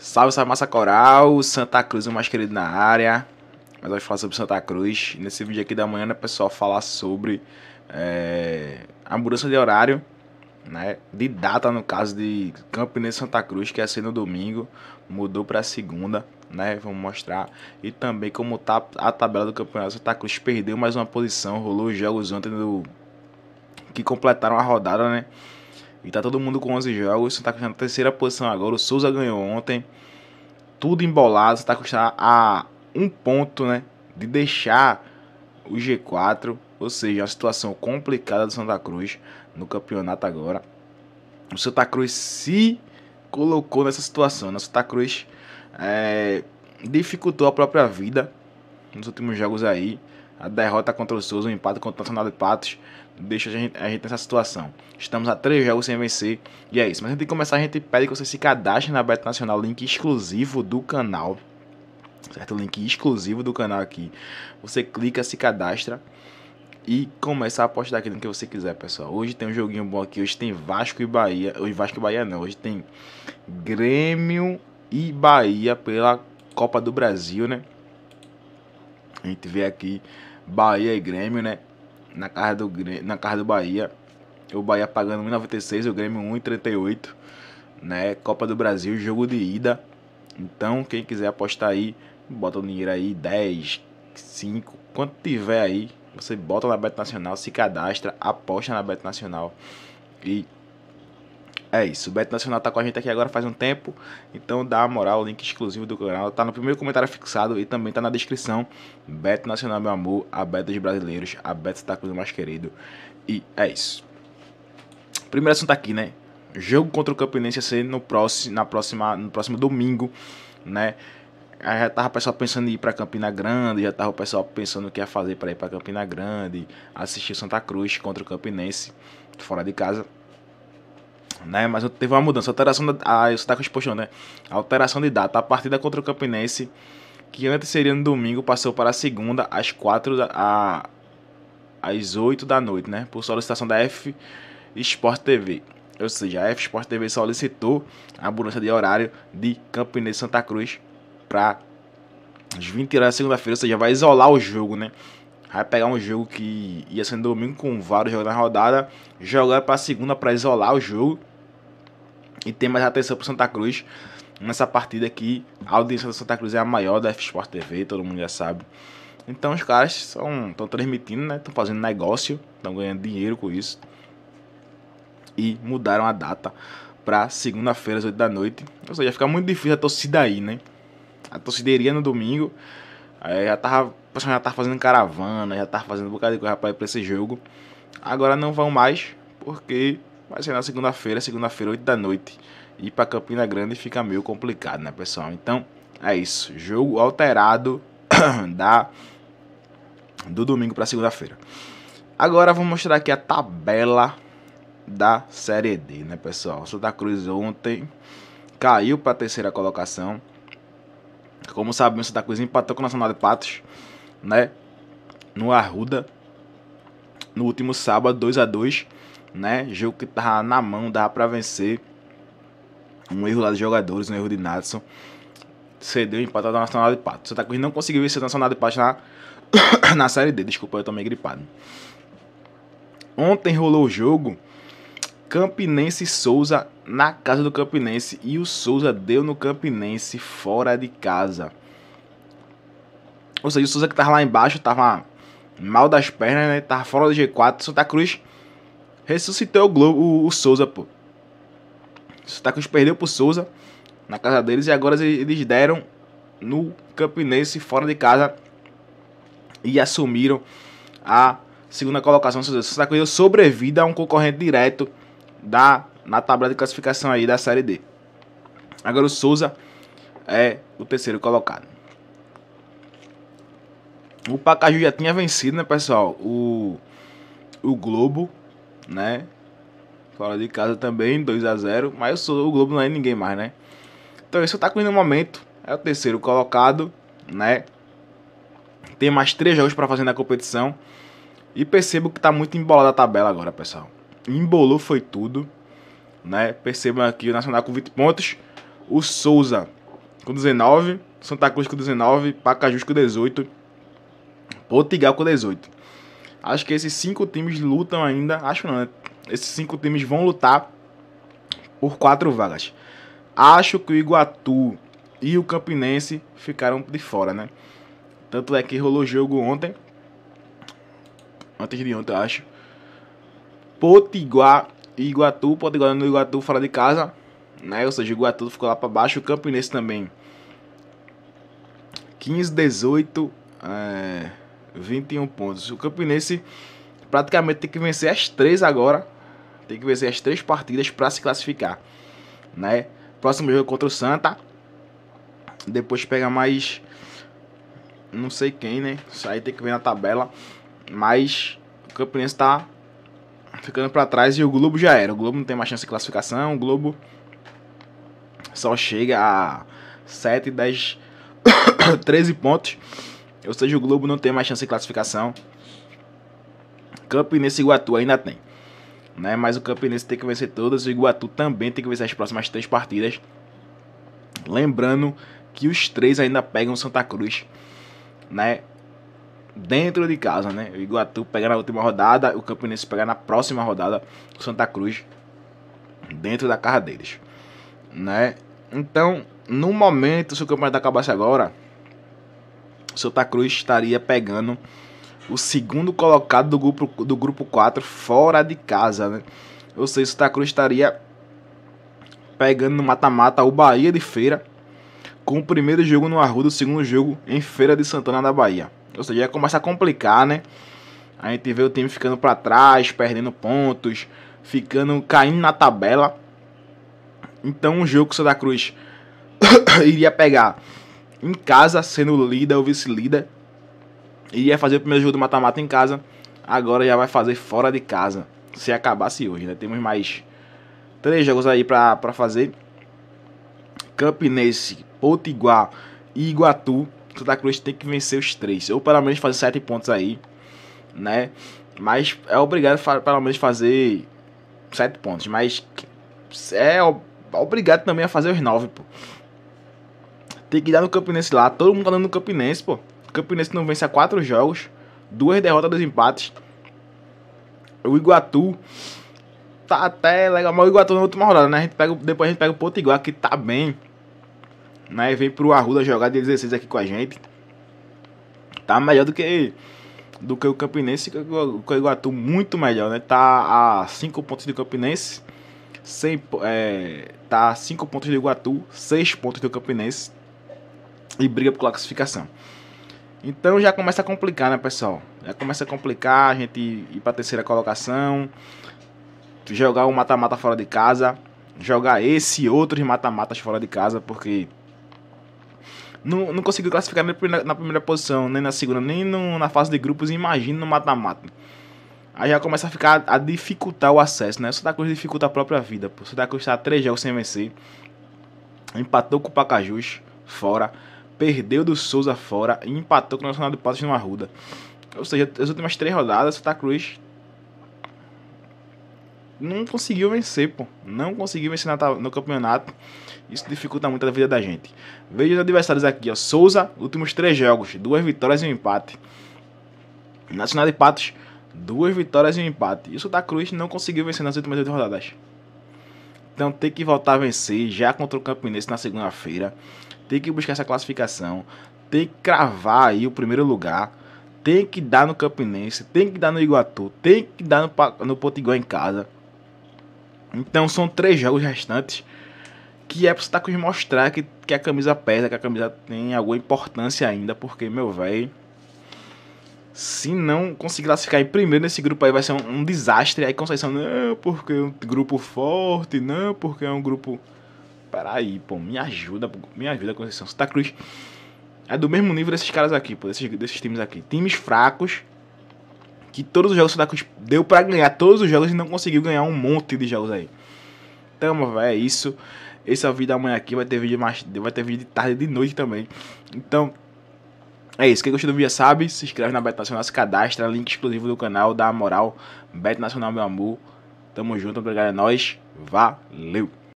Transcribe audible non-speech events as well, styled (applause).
Salve, salve massa coral, Santa Cruz é o mais querido na área. Mas vamos falar sobre Santa Cruz. Nesse vídeo aqui da manhã, né, pessoal, falar sobre é, a mudança de horário, né, de data no caso de Campinense Santa Cruz, que ia é ser no domingo, mudou para segunda, né? Vamos mostrar. E também como tá a tabela do campeonato. Santa Cruz perdeu mais uma posição, rolou os jogos ontem do que completaram a rodada, né? E tá todo mundo com 11 jogos. O Santa Cruz na terceira posição agora. O Souza ganhou ontem. Tudo embolado. O Santa Cruz tá a um ponto, né? De deixar o G4. Ou seja, é a situação complicada do Santa Cruz no campeonato agora. O Santa Cruz se colocou nessa situação. Né? O Santa Cruz é, dificultou a própria vida nos últimos jogos aí. A derrota contra o Souza, o empate contra o Nacional de Patos, deixa a gente, a gente nessa situação. Estamos a três jogos sem vencer e é isso. Mas antes de começar, a gente pede que você se cadastre na Beta Nacional, link exclusivo do canal. Certo? Link exclusivo do canal aqui. Você clica, se cadastra e começar a apostar aquilo que você quiser, pessoal. Hoje tem um joguinho bom aqui, hoje tem Vasco e Bahia, hoje Vasco e Bahia não, hoje tem Grêmio e Bahia pela Copa do Brasil, né? A gente vê aqui Bahia e Grêmio, né? Na casa do, na casa do Bahia. O Bahia pagando 1,96, o Grêmio 1,38. Né? Copa do Brasil, jogo de ida. Então, quem quiser apostar aí, bota o dinheiro aí, 10, 5, quanto tiver aí, você bota na Bet Nacional, se cadastra, aposta na Bet Nacional e é isso, o Bet Nacional tá com a gente aqui agora faz um tempo, então dá a moral, o link exclusivo do canal tá no primeiro comentário fixado e também tá na descrição. Bet Nacional, meu amor, a Bet dos brasileiros, a Bet Estáculo mais querido. E é isso. Primeiro assunto aqui, né? Jogo contra o Campinense ia ser no próximo, na próxima, no próximo domingo, né? Aí já tava o pessoal pensando em ir para Campina Grande, já tava o pessoal pensando o que ia fazer para ir para Campina Grande, assistir Santa Cruz contra o Campinense, fora de casa né? Mas teve uma mudança, alteração da, a, o Santa né? Alteração de data. A partida contra o Campinense, que antes seria no domingo, passou para segunda às quatro, da, a, às 8 da noite, né? Por solicitação da F Sport TV. Ou seja, a F Sport TV solicitou a mudança de horário de Campinense Santa Cruz para 20 horas da segunda-feira, ou seja, vai isolar o jogo, né? Vai pegar um jogo que ia ser no domingo com vários jogos na rodada, jogar para segunda para isolar o jogo e ter mais atenção pro Santa Cruz nessa partida aqui. A audiência do Santa Cruz é a maior da F Sport TV, todo mundo já sabe. Então os caras estão transmitindo, né? Estão fazendo negócio, estão ganhando dinheiro com isso. E mudaram a data para segunda-feira às 8 da noite. Ou seja, fica muito difícil a torcida aí, né? A torcida iria no domingo. Aí eh, já tava, já tá fazendo caravana, já tá fazendo um bocado de coisa pra ir pra esse jogo. Agora não vão mais, porque mas é na segunda-feira, segunda-feira, 8 da noite. E para Campina Grande fica meio complicado, né, pessoal? Então, é isso. Jogo alterado (clears throat) da do domingo para segunda-feira. Agora vou mostrar aqui a tabela da Série D, né, pessoal? Santa Cruz ontem caiu para a terceira colocação. Como sabemos, Santa Cruz empatou com o Nacional de Patos, né? No Arruda, no último sábado, 2 a 2 né? Jogo que tava tá na mão, dava para vencer. Um erro lá dos jogadores, um erro de Natson. Cedeu o empate ao Nacional de Pato. Santa Cruz não conseguiu vencer na Nacional de Pato na, (coughs) na Série D. Desculpa, eu tô meio gripado. Ontem rolou o jogo Campinense Souza na casa do Campinense. E o Souza deu no Campinense fora de casa. Ou seja, o Souza que tava lá embaixo, tava mal das pernas, né? Tava fora do G4. Santa Cruz ressuscitou o, Globo, o, o Souza, pô. Os Tacos perdeu pro Souza na casa deles e agora eles deram no Campinense fora de casa e assumiram a segunda colocação. O Santa sobrevida a um concorrente direto da na tabela de classificação aí da Série D. Agora o Souza é o terceiro colocado. O Pacaju já tinha vencido, né, pessoal? O, o Globo né? Fora de casa também, 2 a 0 Mas eu sou o Globo, não é ninguém mais, né? Então esse Otaku tá no momento é o terceiro colocado, né? Tem mais três jogos para fazer na competição. E percebo que tá muito embolada a tabela agora, pessoal. Embolou foi tudo, né? Percebam aqui o Nacional com 20 pontos, o Souza com 19, Santa Cruz com 19, Pacajus com 18, Potigal com 18. Acho que esses cinco times lutam ainda. Acho não, né? Esses cinco times vão lutar por quatro vagas. Acho que o Iguatu e o Campinense ficaram de fora, né? Tanto é que rolou jogo ontem. Antes de ontem, eu acho. Potiguar e Iguatu. Potiguar no Iguatu fora de casa. Né? Ou seja, o Iguatu ficou lá para baixo. O Campinense também. 15, 18. É... 21 pontos. O Campinense praticamente tem que vencer as três agora. Tem que vencer as três partidas para se classificar. Né? Próximo jogo é contra o Santa. Depois pega mais. Não sei quem, né? Isso aí tem que ver na tabela. Mas o Campinense está ficando para trás e o Globo já era. O Globo não tem mais chance de classificação. O Globo só chega a 7, 10, 13 pontos. Ou seja, o Globo não tem mais chance de classificação. Campinense e Iguatu ainda tem. Né? Mas o Campinense tem que vencer todas. O Iguatu também tem que vencer as próximas três partidas. Lembrando que os três ainda pegam Santa Cruz. Né? Dentro de casa, né? O Iguatu pega na última rodada, o Campinense pega na próxima rodada, o Santa Cruz dentro da casa deles, né? Então, no momento, se o campeonato acabasse agora, o Santa Cruz estaria pegando o segundo colocado do grupo, do grupo 4 fora de casa, né? Ou seja, o Santa Cruz estaria pegando no mata-mata o Bahia de Feira, com o primeiro jogo no Arruda, o segundo jogo em Feira de Santana da Bahia. Ou seja, já começa a complicar, né? A gente vê o time ficando para trás, perdendo pontos, ficando caindo na tabela. Então, o jogo que o Santa Cruz (coughs) iria pegar em casa, sendo líder ou vice-líder. ia fazer o primeiro jogo do mata-mata em casa. Agora já vai fazer fora de casa. Se acabasse hoje, né? Temos mais três jogos aí pra, pra fazer. Campinense, Potiguar e Iguatu. Santa Cruz tem que vencer os três. Ou pelo menos fazer sete pontos aí. Né? Mas é obrigado pelo menos fazer sete pontos. Mas é obrigado também a fazer os nove, pô. Tem que dar no Campinense lá. Todo mundo tá dando no Campinense, pô. O Campinense não vence há quatro jogos. Duas derrotas, dois empates. O Iguatu tá até legal. Mas o Iguatu na última rodada, né? A gente pega, depois a gente pega o Potiguar, que tá bem. Né? Vem pro Arruda jogar de 16 aqui com a gente. Tá melhor do que do que o Campinense com o Iguatu. Muito melhor, né? Tá a 5 pontos do Campinense. sem, é, tá 5 pontos do Iguatu, 6 pontos do Campinense e briga por classificação. Então já começa a complicar, né, pessoal? Já começa a complicar a gente ir para terceira colocação, jogar um mata-mata fora de casa, jogar esse e outros mata-matas fora de casa, porque não, não conseguiu classificar nem na primeira posição, nem na segunda, nem no, na fase de grupos, imagina no mata-mata. Aí já começa a ficar a dificultar o acesso, né? O Santa Cruz dificulta a própria vida. O Santa Cruz está três jogos sem vencer, empatou com o Pacajus fora perdeu do Souza fora e empatou com o Nacional de Patos no Arruda. Ou seja, as últimas três rodadas, Santa Cruz não conseguiu vencer, pô. Não conseguiu vencer no campeonato. Isso dificulta muito a vida da gente. Veja os adversários aqui, ó. Souza, últimos três jogos, duas vitórias e um empate. Nacional de Patos, duas vitórias e um empate. E o Santa Cruz não conseguiu vencer nas últimas oito rodadas. Então tem que voltar a vencer já contra o Campinense na segunda-feira. Tem que buscar essa classificação. Tem que cravar aí o primeiro lugar. Tem que dar no Campinense. Tem que dar no Iguatu. Tem que dar no, no Potiguar em casa. Então são três jogos restantes que é pra você tá com mostrar que, que a camisa pesa, que a camisa tem alguma importância ainda, porque, meu velho, se não conseguir classificar em primeiro nesse grupo aí vai ser um, um desastre. Aí Conceição, não, porque é um grupo forte, não, porque é um grupo. Peraí, pô, me ajuda, me ajuda, Conceição. Santa Cruz é do mesmo nível desses caras aqui, pô, desses, desses times aqui. Times fracos, que todos os jogos Santa Cruz deu para ganhar todos os jogos e não conseguiu ganhar um monte de jogos aí. Então, véio, é isso. Esse é o vídeo da manhã aqui, vai ter vídeo mais, vai ter vídeo de tarde e de noite também. Então, é isso, quem gostou do vídeo sabe, se inscreve na Bet Nacional, se cadastra, link exclusivo do canal, dá moral, Bet Nacional, meu amor. Tamo junto, obrigado, é nós. valeu!